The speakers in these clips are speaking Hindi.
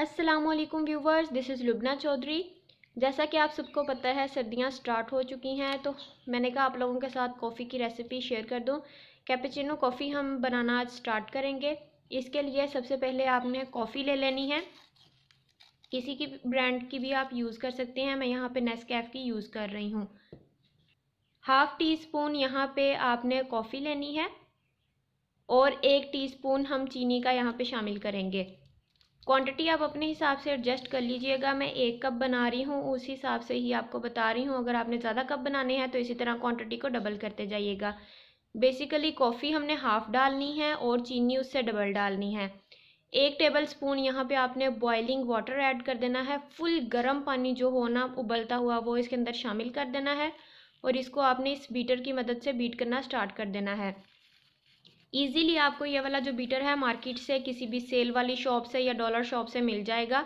Aslam viewers this is Lubna Chaudhary जैसा कि आप सबको पता है सर्दियां स्टार्ट हो चुकी हैं तो मैंने कहा आप लोगों के साथ कॉफ़ी की रेसिपी शेयर कर दूं कैपेचिनो कॉफ़ी हम बनाना आज स्टार्ट करेंगे इसके लिए सबसे पहले आपने कॉफ़ी ले लेनी है किसी की ब्रांड की भी आप यूज़ कर सकते हैं मैं यहाँ पे नेस्कैफ़ की यूज़ कर रही हूँ हाफ़ टी स्पून यहाँ पे आपने कॉफ़ी लेनी है और एक टीस्पून हम चीनी का यहाँ पे शामिल करेंगे क्वांटिटी आप अपने हिसाब से एडजस्ट कर लीजिएगा मैं एक कप बना रही हूँ उस हिसाब से ही आपको बता रही हूँ अगर आपने ज़्यादा कप बनाने हैं तो इसी तरह क्वांटिटी को डबल करते जाइएगा बेसिकली कॉफ़ी हमने हाफ़ डालनी है और चीनी उससे डबल डालनी है एक टेबल स्पून यहाँ पे आपने बॉयलिंग वाटर ऐड कर देना है फुल गर्म पानी जो होना उबलता हुआ वो इसके अंदर शामिल कर देना है और इसको आपने इस बीटर की मदद से बीट करना स्टार्ट कर देना है ईजिली आपको ये वाला जो बीटर है मार्केट से किसी भी सेल वाली शॉप से या डॉलर शॉप से मिल जाएगा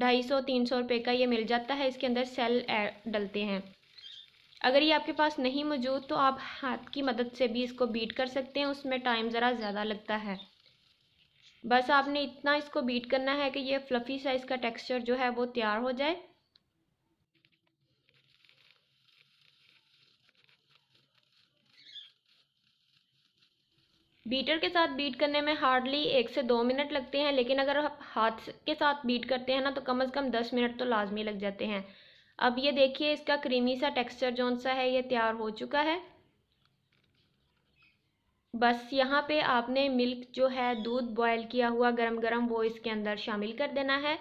ढाई सौ तीन सौ रुपये का ये मिल जाता है इसके अंदर सेल डलते हैं अगर ये आपके पास नहीं मौजूद तो आप हाथ की मदद से भी इसको बीट कर सकते हैं उसमें टाइम ज़रा ज़्यादा लगता है बस आपने इतना इसको बीट करना है कि ये फ्लफ़ी साइज़ का टेक्सचर जो है वो तैयार हो जाए बीटर के साथ बीट करने में हार्डली एक से दो मिनट लगते हैं लेकिन अगर आप हाथ के साथ बीट करते हैं ना तो कम से कम दस मिनट तो लाजमी लग जाते हैं अब ये देखिए इसका क्रीमी सा टेक्सचर जौन सा है ये तैयार हो चुका है बस यहाँ पे आपने मिल्क जो है दूध बॉयल किया हुआ गरम गरम वो इसके अंदर शामिल कर देना है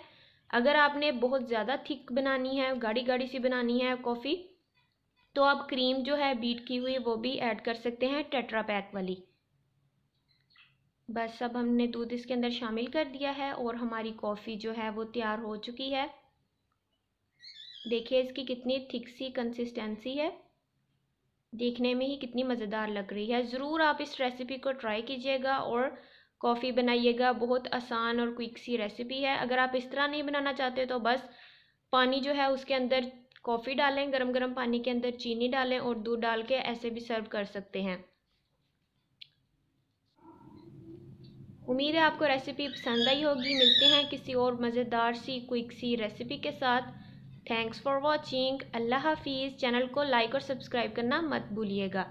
अगर आपने बहुत ज़्यादा थिक बनानी है गाढ़ी गाढ़ी सी बनानी है कॉफ़ी तो आप क्रीम जो है बीट की हुई वो भी ऐड कर सकते हैं टेट्रा पैक वाली बस अब हमने दूध इसके अंदर शामिल कर दिया है और हमारी कॉफ़ी जो है वो तैयार हो चुकी है देखिए इसकी कितनी थिक सी कंसिस्टेंसी है देखने में ही कितनी मज़ेदार लग रही है ज़रूर आप इस रेसिपी को ट्राई कीजिएगा और कॉफ़ी बनाइएगा बहुत आसान और क्विक सी रेसिपी है अगर आप इस तरह नहीं बनाना चाहते तो बस पानी जो है उसके अंदर कॉफ़ी डालें गरम गरम पानी के अंदर चीनी डालें और दूध डाल के ऐसे भी सर्व कर सकते हैं उम्मीद है आपको रेसिपी पसंद आई होगी मिलते हैं किसी और मज़ेदार सी क्विक सी रेसिपी के साथ थैंक्स फॉर वॉचिंग अल्लाह हाफिज़ चैनल को लाइक और सब्सक्राइब करना मत भूलिएगा